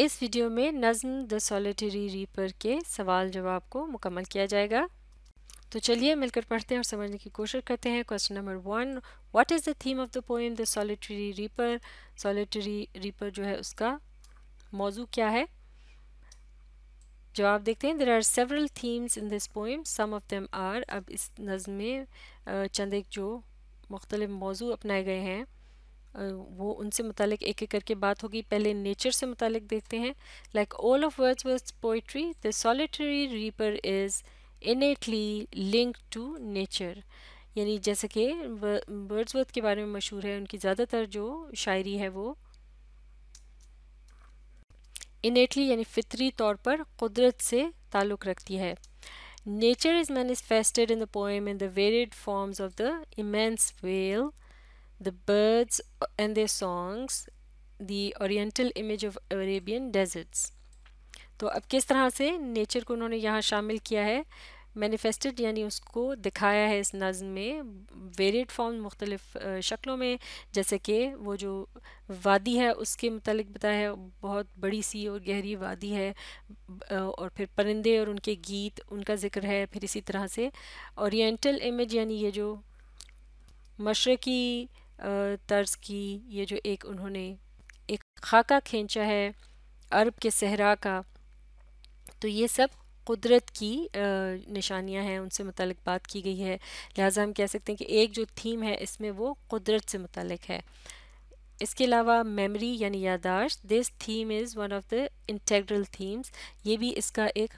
इस वीडियो में नज़म द सॉलिटरी रीपर के सवाल जवाब को मुकम्मल किया जाएगा तो चलिए मिलकर पढ़ते हैं और समझने की कोशिश करते हैं question number one what is the theme of the poem the solitary reaper solitary reaper जो है उसका मौजू क्या है जवाब देखते हैं there are several themes in this poem some of them are अब इस नज़म में चंद एक जो मुख्तलिफ मौजू अपनाए गए हैं वो उनसे मुतलिक एक एक करके बात होगी पहले नेचर से मुतलिक देखते हैं like all of Wordsworth's poetry the solitary reaper is innately linked to nature यानी जैसे कि वर्ड्स वर्थ के बारे में मशहूर है उनकी ज़्यादातर जो शायरी है वो इनेटली यानी फितरी तौर पर कुदरत से ताल्लुक़ रखती है nature is manifested in the poem in the varied forms of the immense well the birds and their songs, the oriental image of Arabian deserts. तो अब किस तरह से नेचर को उन्होंने यहाँ शामिल किया है मैनिफेस्टेड यानी उसको दिखाया है इस नज़म में वेरिएट फॉर्म मुख्तलिफ शक्लों में जैसे कि वो जो वादी है उसके मतलब बताया है बहुत बड़ी सी और गहरी वादी है और फिर परिंदे और उनके गीत उनका ज़िक्र है फिर इसी तरह से औरटल इमेज यानी ये जो मशरक़ी तर्ज की ये जो एक उन्होंने एक खाका खींचा है अरब के सहरा का तो ये सब कुदरत की निशानियां हैं उनसे मतलब बात की गई है लिहाजा हम कह सकते हैं कि एक जो थीम है इसमें वो कुदरत से मतलब है इसके अलावा मेमोरी यानी यादाश्त this theme is one of the integral themes ये भी इसका एक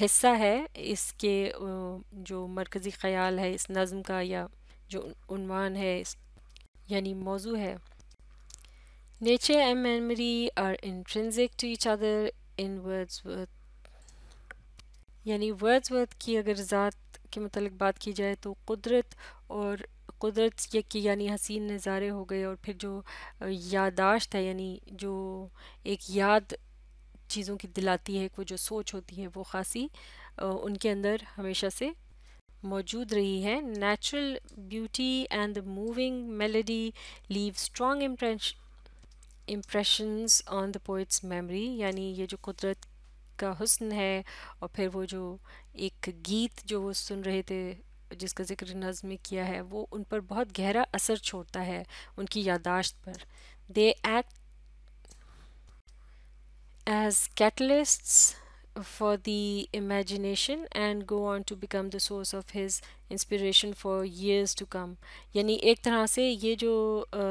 हिस्सा है इसके जो मरकज़ी ख्याल है इस नज़म का या जो उनवान है यानी मौजू है nature and memory are intrinsic to each other in Wordsworth's Wordsworth की अगर ज़ात के मतलब बात की जाए तो कुदरत और कुदरत की यानी हसीन नज़ारे हो गए और फिर जो यादाश्त है यानी जो एक याद चीज़ों की दिलाती है वो जो सोच होती है वो खासी उनके अंदर हमेशा से मौजूद रही है natural beauty and the moving melody leave strong impress impressions on the poet's memory यानी ये जो कुदरत का हुस्न है और फिर वो जो एक गीत जो वो सुन रहे थे जिसका जिक्र नज़ में किया है वो उन पर बहुत गहरा असर छोड़ता है उनकी यादाश्त पर they act as catalysts for the imagination and go on to become the source of his inspiration for years to come यानी एक तरह से ये जो आ,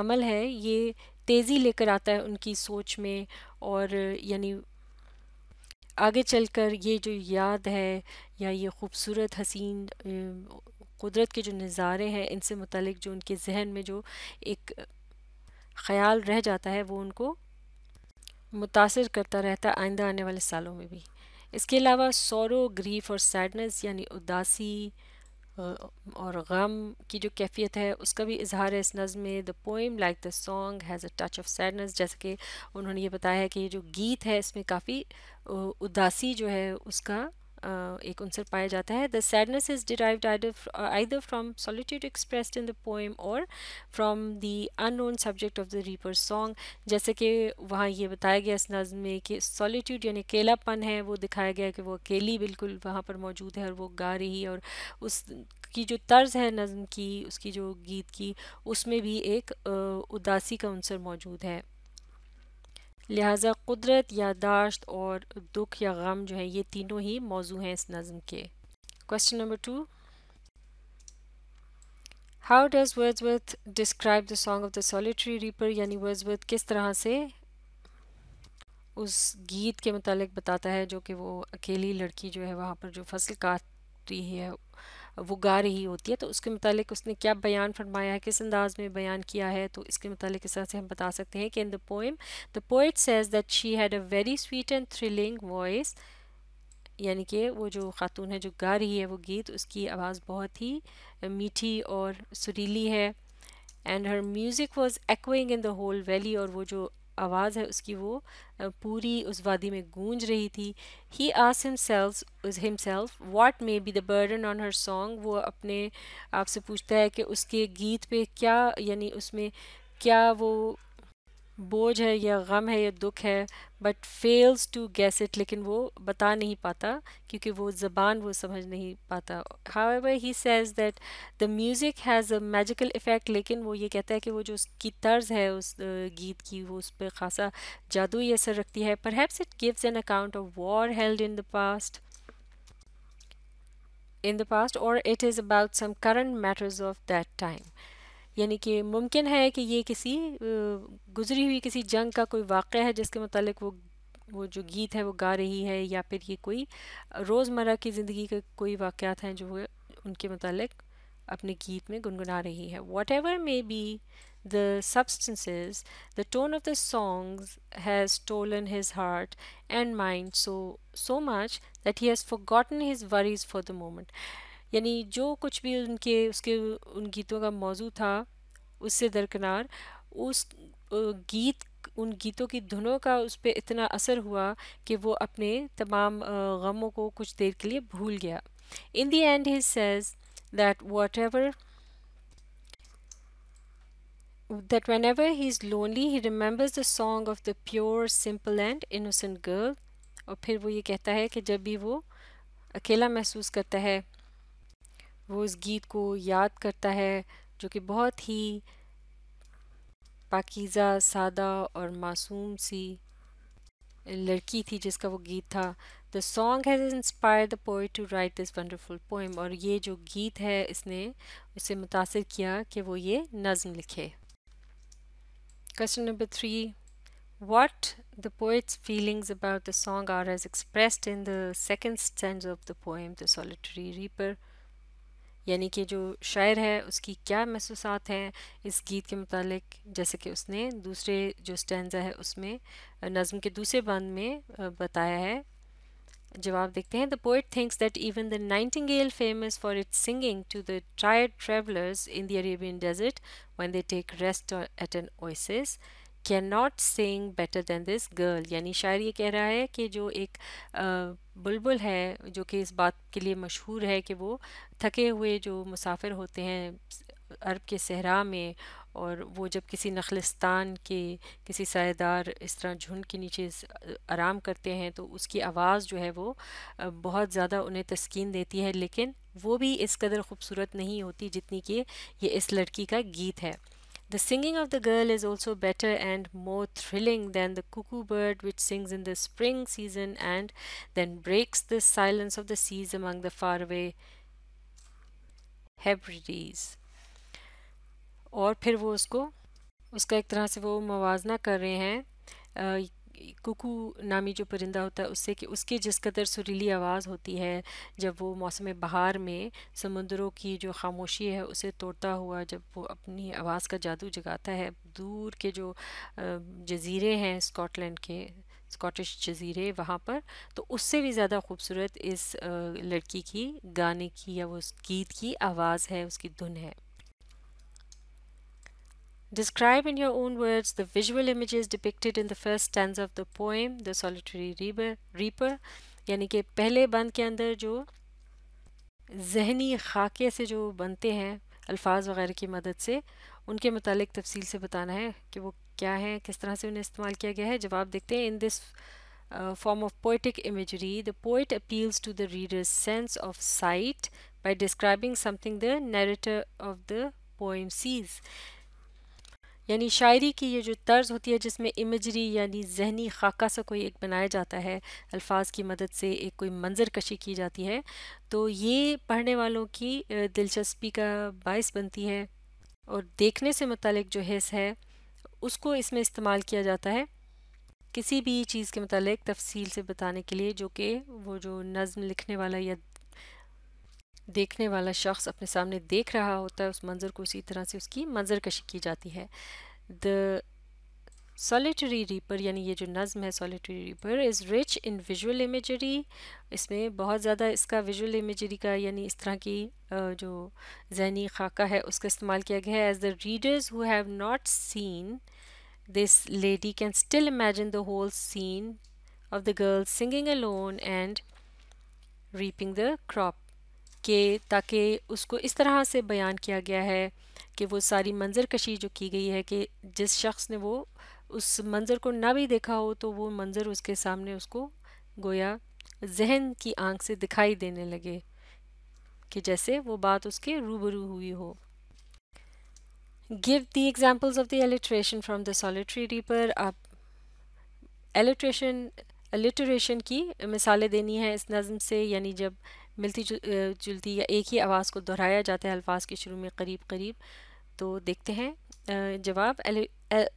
अमल है ये तेज़ी लेकर आता है उनकी सोच में और यानी आगे चलकर ये जो याद है या ये खूबसूरत हसीन कुदरत के जो नज़ारे हैं इनसे मुतलिक जो उनके जहन में जो एक ख़याल रह जाता है वो उनको मुतासर करता रहता है आइंदा आने वाले सालों में भी इसके अलावा सौरो ग्रीफ और सैडनेस यानी उदासी और गम की जो कैफियत है उसका भी इजहार है इस नज़म में the poem like the song has a touch of sadness जैसे कि उन्होंने ये बताया है कि ये जो गीत है इसमें काफ़ी उदासी जो है उसका Uh, एक आंसर पाया जाता है the sadness is I either from solitude express in the poem और from the unknown subject of the reaper song जैसे कि वहाँ ये बताया गया इस नज़म में कि सॉलिट्यूड यानी अकेलापन है वो दिखाया गया कि वो अकेली बिल्कुल वहाँ पर मौजूद है और वो गा रही है और उस की जो तर्ज है नज़म की उसकी जो गीत की उसमें भी एक uh, उदासी का अंसर मौजूद है लिहाजा कुदरत यादाश्त और दुख या गम जो है ये तीनों ही मौजू हैं इस नज़म के question number two how does Wordsworth describe the song of the solitary reaper यानी वर्ड्सवर्थ किस तरह से उस गीत के मुतालिक बताता है जो कि वो अकेली लड़की जो है वहाँ पर जो फसल काट रही है वो गा रही होती है तो उसके मतलब उसने क्या बयान फरमाया है किस अंदाज में बयान किया है तो इसके मतलब इस तरह से हम बता सकते हैं कि in the poem the poet says that she had a very sweet and thrilling voice यानी कि वो जो खातून है जो गा रही है वो गीत उसकी आवाज़ बहुत ही मीठी और सुरीली है and her music was echoing in the whole valley और वो जो आवाज़ है उसकी वो पूरी उस वादी में गूंज रही थी ही आस himself himself what may be the burden on her song वो अपने आप से पूछता है कि उसके गीत पे क्या यानी उसमें क्या वो बोझ है या गम है या दुख है but fails to guess it लेकिन वो बता नहीं पाता क्योंकि वो ज़बान वो समझ नहीं पाता however he says that the music has a magical effect लेकिन वो ये कहता है कि वो जो उसकी तर्ज है उस गीत की वो उस पर ख़ासा जादुई असर रखती है perhaps it gives an account of war held in the past in the past or it is about some current matters of that time यानी कि मुमकिन है कि ये किसी गुजरी हुई किसी जंग का कोई वाक़ है जिसके मतलब वो वो जो गीत है वो गा रही है या फिर ये कोई रोज़मर्रा की ज़िंदगी के कोई वाक़ात हैं जो वो उनके मतलब अपने गीत में गुनगुना रही है whatever may be the substances the tone of the songs has stolen his heart and mind so so much that he has forgotten his worries for the moment यानी जो कुछ भी उनके उसके उन गीतों का मौजू था उससे दरकनार उस गीत उन गीतों की धुनों का उस पर इतना असर हुआ कि वो अपने तमाम गमों को कुछ देर के लिए भूल गया in the end he says that whatever that ever he is lonely he remembers the song of the pure simple and innocent girl और फिर वो ये कहता है कि जब भी वो अकेला महसूस करता है वो उस गीत को याद करता है जो कि बहुत ही पाकिज़ा सादा और मासूम सी लड़की थी जिसका वो गीत था the song has inspire the poet to write this wonderful poem और ये जो गीत है इसने उसे मुतासर किया कि वो ये नज़म लिखे question number three what the poet's feelings about the song are as expressed in the second stand of the poem the solitary reaper यानी कि जो शायर है उसकी क्या महसूस हैं इस गीत के मतलब जैसे कि उसने दूसरे जो स्टैंडा है उसमें नज़म के दूसरे बंद में बताया है जवाब देखते हैं the poet thinks that even the gale famous for its singing to the tired travellers in the Arabian desert when they take rest at an oasis can not sing better than this girl यानी शायर ये कह रहा है कि जो एक बुलबुल है जो कि इस बात के लिए मशहूर है कि वो थके हुए जो मुसाफिर होते हैं अरब के सहरा में और वो जब किसी नखलस्तान के किसी सायदार इस तरह झुंड के नीचे आराम करते हैं तो उसकी आवाज़ जो है वो बहुत ज़्यादा उन्हें तस्कीन देती है लेकिन वो भी इस कदर ख़ूबसूरत नहीं होती जितनी कि ये इस लड़की का गीत है the singing of the girl is also better and more thrilling than the cuckoo bird which sings in the spring season and then breaks the silence of the seas among the far way Hebrides और फिर वो उसको उसका एक तरह से वो मुजना कर रहे हैं कुकू नामी जो परिंदा होता है उससे कि उसकी जिस कदर सुरीली आवाज़ होती है जब वो मौसम बहार में समुद्रों की जो खामोशी है उसे तोड़ता हुआ जब वो अपनी आवाज़ का जादू जगाता है दूर के जो जजीरे हैं स्कॉटलैंड के स्कॉटिश जजीरे वहाँ पर तो उससे भी ज़्यादा खूबसूरत इस लड़की की गाने की या वो गीत की आवाज़ है उसकी धुन है Describe in your own words the visual images depicted in the first stanza of the poem, The Solitary Reaper, Reaper यानी कि पहले बंद के अंदर जो जहनी खाके से जो बनते हैं अल्फाज वगैरह की मदद से उनके मतलब तफसील से बताना है कि वो क्या है किस तरह से उन्हें इस्तेमाल किया गया है जवाब देखते हैं in this form of poetic imagery the poet appeals to the reader's sense of sight by describing something the narrator of the poem sees यानी शायरी की ये जो तर्ज होती है जिसमें इमेजरी यानी जहनी खाका सा कोई एक बनाया जाता है अल्फाज की मदद से एक कोई मंजर कशी की जाती है तो ये पढ़ने वालों की uh, दिलचस्पी का बायस बनती है और देखने से मतलब जो हिस्स है उसको इसमें इस्तेमाल किया जाता है किसी भी चीज़ के मतलब तफसील से बताने के लिए जो कि वो जो नज़म लिखने वाला या देखने वाला शख्स अपने सामने देख रहा होता है उस मंज़र को उसी तरह से उसकी मंज़र कशी की जाती है द सॉलिटरी रीपर यानी ये जो नज़म है solitary reaper is rich in visual imagery इसमें बहुत ज़्यादा इसका विजुअल इमेजरी का यानी इस तरह की जो जहनी खाका है उसका इस्तेमाल किया गया है as the readers who have not seen this lady can still imagine the whole scene of the girl singing alone and reaping the crop के ताकि उसको इस तरह से बयान किया गया है कि वो सारी मंजर कशी जो की गई है कि जिस शख्स ने वो उस मंज़र को ना भी देखा हो तो वो मंज़र उसके सामने उसको गोया जहन की आंख से दिखाई देने लगे कि जैसे वो बात उसके रूबरू हुई हो give the examples of the alliteration from the solitary reaper आप एलिट्रेशन एलिट्रेशन की मिसालें देनी है इस नज़म से यानी जब मिलती जुलती या एक ही आवाज़ को दोहराया जाता है अल्फाज के शुरू में करीब करीब तो देखते हैं जवाब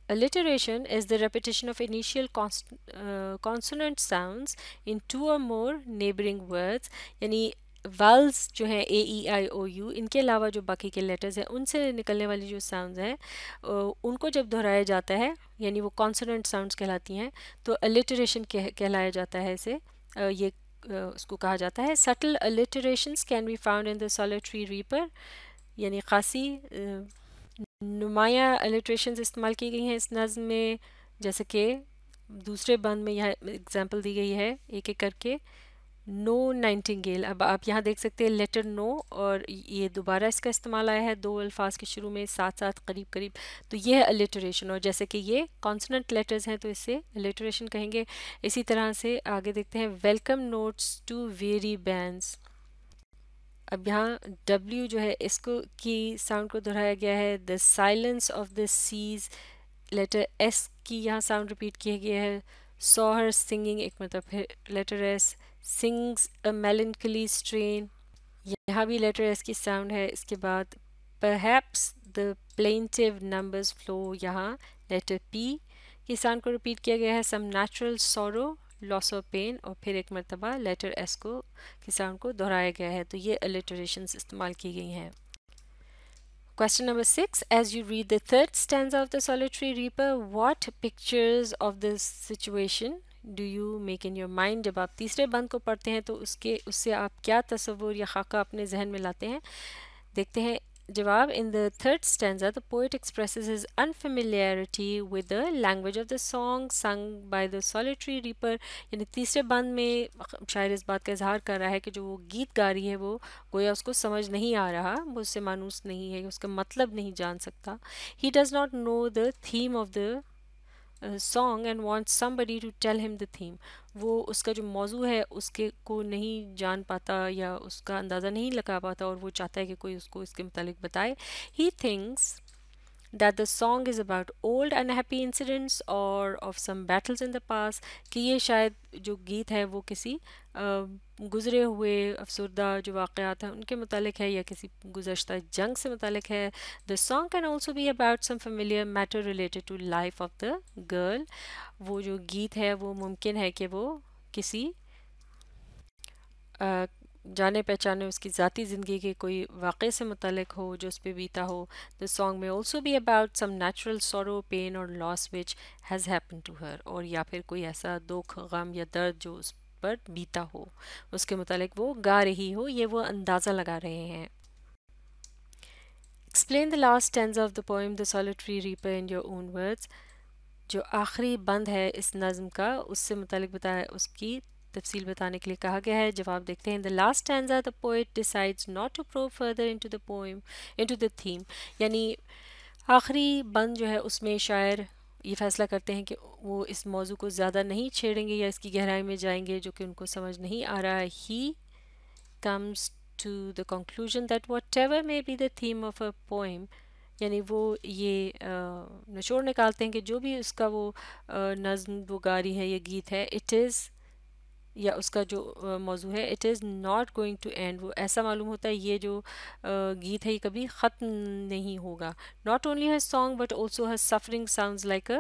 alliteration is the repetition of initial cons uh, consonant sounds in two or more neighboring words यानी वल्स जो हैं ए ई आई ओ यू इनके अलावा जो बाकी के लेटर्स हैं उनसे निकलने वाली जो साउंड्स हैं उनको जब दोहराया जाता है यानी वो कॉन्सोनेंट साउंड्स कहलाती हैं तो अलिटरेशन कह, कहलाया जाता है इसे ये उसको कहा जाता है subtle alliterations can be found in the solitary reaper यानी खासी नुमाया एलिट्रेशन इस्तेमाल की गई हैं इस नज़म में जैसे कि दूसरे बंद में यह एग्ज़ाम्पल दी गई है एक एक करके नो गेल अब आप यहाँ देख सकते हैं लेटर नो और ये दोबारा इसका इस्तेमाल आया है दो अल्फाज के शुरू में साथ साथ करीब करीब तो ये है अलिटरेशन और जैसे कि ये कॉन्सनट लेटर्स हैं तो इसे अलिटरेशन कहेंगे इसी तरह से आगे देखते हैं welcome notes to weary bands अब यहाँ W जो है इसको की साउंड को दोहराया गया है the silence of the seas letter S की यहाँ साउंड रिपीट किया गया है सॉ हर सिंगिंग एक मतलब फिर letter S sings a melancholy strain यहाँ भी लेटर एस की साउंड है इसके बाद perhaps the plaintive numbers flow यहाँ लेटर P की साउंड को रिपीट किया गया है some natural sorrow loss of pain और फिर एक मरतबा लेटर एस को के साउंड को दोहराया गया है तो ये अलिटरेशन इस्तेमाल की गई हैं question number six as you read the third stand of the solitary reaper what pictures of the situation do you make in your mind जब आप तीसरे बंद को पढ़ते हैं तो उसके उससे आप क्या तस्वुर या खाका अपने जहन में लाते हैं देखते हैं Jawab, in the third stanza, the poet expresses his unfamiliarity with the language of the song sung by the solitary reaper. यानी तीसरे बंद में शायर इस बात का इजहार कर रहा है कि जो वो गीत गा रही है वो गोया उसको समझ नहीं आ रहा वो उससे मानूस नहीं है उसका मतलब नहीं जान सकता he does not know the theme of the song and want somebody to tell him the theme वो उसका जो मौजू है उसके को नहीं जान पाता या उसका अंदाज़ा नहीं लगा पाता और वो चाहता है कि कोई उसको इसके मतलब बताए he thinks that the song is about old unhappy incidents or of some battles in the past कि ये शायद जो गीत है वो किसी गुज़रे हुए अफसरदा जो वाक़ात हैं उनके मतलब है या किसी गुजशत जंग से मतलब है the song can also be about some familiar matter related to life of the girl वो जो गीत है वो मुमकिन है कि वो किसी जाने पहचाने उसकी ज़ाती ज़िंदगी के कोई वाक़े से मुतलक हो जो उस पर बीता हो the song may also be about some natural sorrow pain और loss which has happen to her और या फिर कोई ऐसा दुख गम या दर्द जो उस पर बीता हो उसके मुतलक वो गा रही हो ये वो अंदाज़ा लगा रहे हैं explain the last tense of the poem the solitary reaper in your own words जो आखिरी बंद है इस नज़म का उससे मतलब बताया उसकी तफसील बताने के लिए कहा गया है जवाब देखते हैं the last stanza the poet decides not to pro further into the poem into the theme यानी आखिरी बंद जो है उसमें शायर ये फैसला करते हैं कि वो इस मौजू को ज़्यादा नहीं छेड़ेंगे या इसकी गहराई में जाएंगे जो कि उनको समझ नहीं आ रहा है he comes to the conclusion that whatever may be the theme of a poem यानी वो ये नचोड़ निकालते हैं कि जो भी उसका वो नज्म वो गारी है या गीत है इट इज़ या उसका जो मौजू है it is not going to end वो ऐसा मालूम होता है ये जो गीत है ये कभी ख़त्म नहीं होगा not only her song but also her suffering sound like a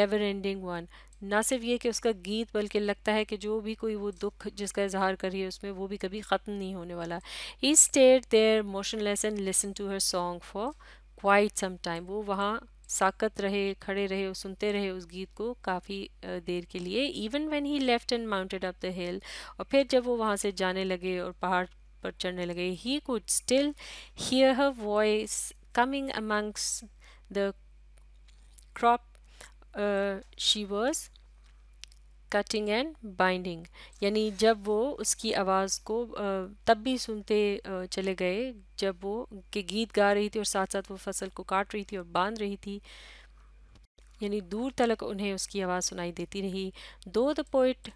never ending one ना सिर्फ ये कि उसका गीत बल्कि लगता है कि जो भी कोई वो दुख जिसका इजहार कर रही है उसमें वो भी कभी ख़त्म नहीं होने वाला he stayed there motionless listen to her song for quite some time वो वहाँ साकत रहे खड़े रहे और सुनते रहे उस गीत को काफ़ी देर के लिए even when he left and mounted up the hill और फिर जब वो वहाँ से जाने लगे और पहाड़ पर चढ़ने लगे he could still hear her voice coming amongst the crop she was cutting and binding यानी जब वो उसकी आवाज़ को तब भी सुनते चले गए जब वो के गीत गा रही थी और साथ साथ वो फसल को काट रही थी और बांध रही थी यानी दूर तलक उन्हें उसकी आवाज़ सुनाई देती रही दो the poet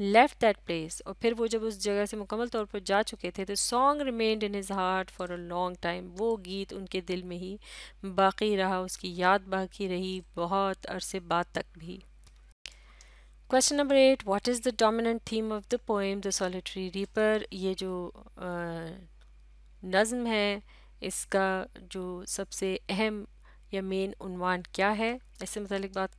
left that place और फिर वो जब उस जगह से मुकम्मल तौर पर जा चुके थे तो song remained in his heart for a long time वो गीत उनके दिल में ही बाकी रहा उसकी याद बाकी रही बहुत अरसे बाद तक भी question number eight what is the dominant theme of the poem the solitary reaper ये जो नज़म है इसका जो सबसे अहम या मेन उनवान क्या है इससे मतलब बात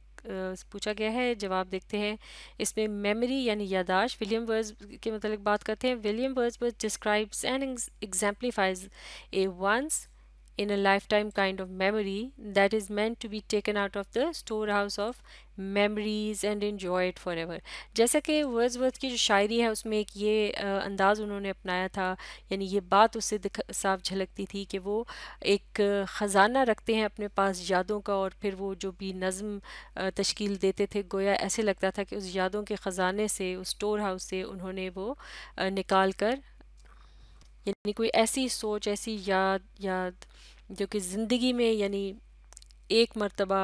पूछा गया है जवाब देखते हैं इसमें मेमोरी यानी यादाश्त विलियम वर्ज के मतलब बात करते हैं William Wordsworth describes and exemplifies a once in a lifetime kind of memory that is meant to be taken out of the storehouse of memories and enjoy it forever जैसा कि Wordsworth की जो शायरी है उसमें एक ये अंदाज़ उन्होंने अपनाया था यानी ये बात उससे साफ झलकती थी कि वो एक ख़जाना रखते हैं अपने पास यादों का और फिर वो जो भी नज़म तश्कील देते थे गोया ऐसे लगता था कि उस यादों के ख़जाने से उस स्टोर हाउस से उन्होंने वो निकाल कर यानी कोई ऐसी सोच ऐसी याद याद जो कि ज़िंदगी में यानी एक मर्तबा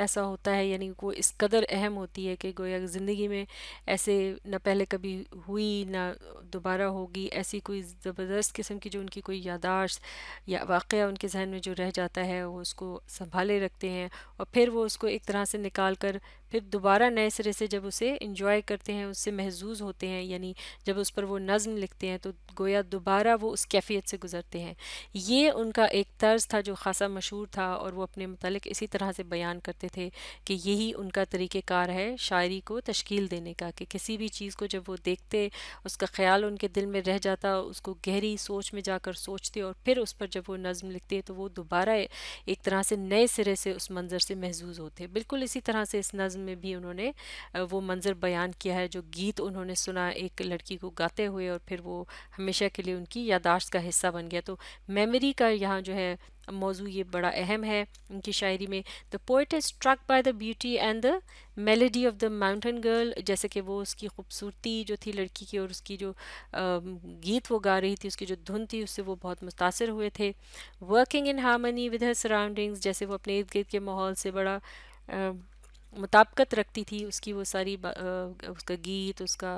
ऐसा होता है यानी वो इस कदर अहम होती है कि गोया ज़िंदगी में ऐसे ना पहले कभी हुई ना दोबारा होगी ऐसी कोई ज़बरदस्त किस्म की जो उनकी कोई यादाश्त या वाक़ उनके जहन में जो रह जाता है वो उसको संभाले रखते हैं और फिर वो उसको एक तरह से निकाल कर फिर दोबारा नए सिरे से जब उसे इंजॉय करते हैं उससे महजूज होते हैं यानी जब उस पर वो नज़म लिखते हैं तो गोया दोबारा वो उस कैफियत से गुजरते हैं ये उनका एक तर्ज था जो ख़ासा मशहूर था और वो अपने मतलब इसी तरह से बयान करते थे कि यही उनका तरीक़ेकार है शायरी को तश्कील देने का कि किसी भी चीज़ को जब वो देखते उसका ख्याल उनके दिल में रह जाता उसको गहरी सोच में जाकर सोचते और फिर उस पर जब वो नज़म लिखते तो वो दोबारा एक तरह से नए सिरे से उस मंज़र से महजूज होते बिल्कुल इसी तरह से इस नज़म नज़म में भी उन्होंने वो मंज़र बयान किया है जो गीत उन्होंने सुना एक लड़की को गाते हुए और फिर वो हमेशा के लिए उनकी यादाश्त का हिस्सा बन गया तो मेमोरी का यहाँ जो है मौजू ये बड़ा अहम है उनकी शायरी में the poet is struck by the beauty and the melody of the mountain girl जैसे कि वो उसकी खूबसूरती जो थी लड़की की और उसकी जो गीत वो गा रही थी उसकी जो धुन थी उससे वो बहुत मुतासर हुए थे working in harmony with her surroundings जैसे वो अपने इर्द गिर्द के माहौल से बड़ा मुताबकत रखती थी उसकी वो सारी उसका गीत उसका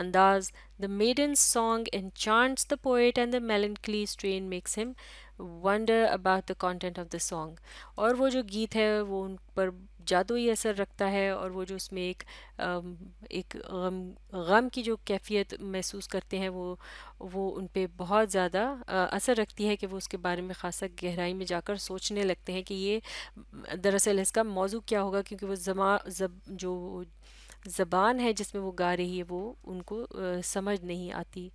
अंदाज the maiden song and chants the poet and the melancholy strain makes him wonder about the content of the song और वो जो गीत है वो उन पर जादुई ही असर रखता है और वो जो उसमें एक एक गम गम की जो कैफियत महसूस करते हैं वो वो उन पर बहुत ज़्यादा असर रखती है कि वो उसके बारे में ख़ासा गहराई में जाकर सोचने लगते हैं कि ये दरअसल इसका मौजू क्या होगा क्योंकि वो जमा जब जो ज़बान है जिसमें वो गा रही है वो उनको समझ नहीं आती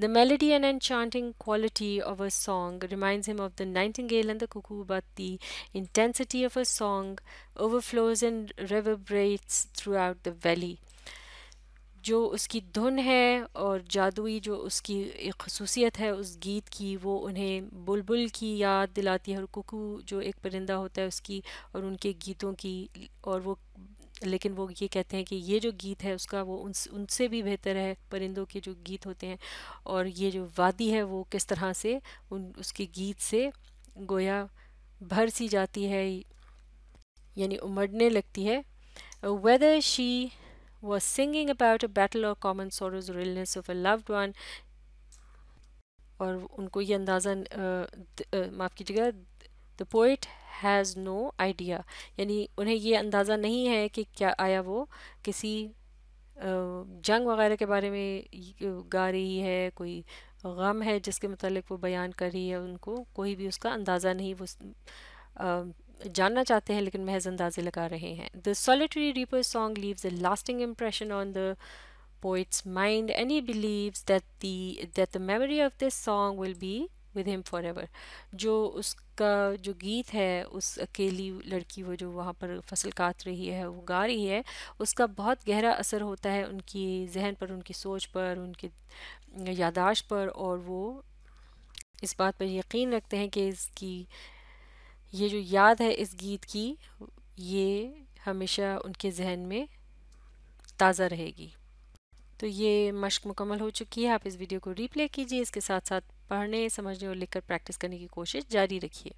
The melody and enchanting quality of her song reminds him of the nightingale and the cuckoo, but the intensity of her song overflows and reverberates throughout the valley. जो उसकी धुन है और जादुई जो उसकी एक खसूसियत है उस गीत की वो उन्हें बुलबुल की याद दिलाती है और कुकू जो एक परिंदा होता है उसकी और उनके गीतों की और वो लेकिन वो ये कहते हैं कि ये जो गीत है उसका वो उन उनसे भी बेहतर है परिंदों के जो गीत होते हैं और ये जो वादी है वो किस तरह से उन उसके गीत से गोया भर सी जाती है यानी उमड़ने लगती है whether she was singing about a battle or common sorrows illness of a loved one और उनको ये अंदाज़ा माफ़ कीजिएगा the poet has no idea यानी उन्हें ये अंदाज़ा नहीं है कि क्या आया वो किसी जंग वगैरह के बारे में गा रही है कोई गम है जिसके मतलब वो बयान कर रही है उनको कोई भी उसका अंदाज़ा नहीं वो जानना चाहते हैं लेकिन महज अंदाजे लगा रहे हैं the solitary reaper song leaves a lasting impression on the poet's mind and he believes that that the memory of this song will be with him forever जो उसका जो गीत है उस अकेली लड़की वो जो वहाँ पर फसल काट रही है वो गा रही है उसका बहुत गहरा असर होता है उनकी जहन पर उनकी सोच पर उनके यादाश्त पर और वो इस बात पर यकीन रखते हैं कि इसकी ये जो याद है इस गीत की ये हमेशा उनके जहन में ताज़ा रहेगी तो ये मश्क मुकम्मल हो चुकी है आप इस वीडियो को रीप्ले कीजिए इसके साथ साथ पढ़ने समझने और लिखकर प्रैक्टिस करने की कोशिश जारी रखिए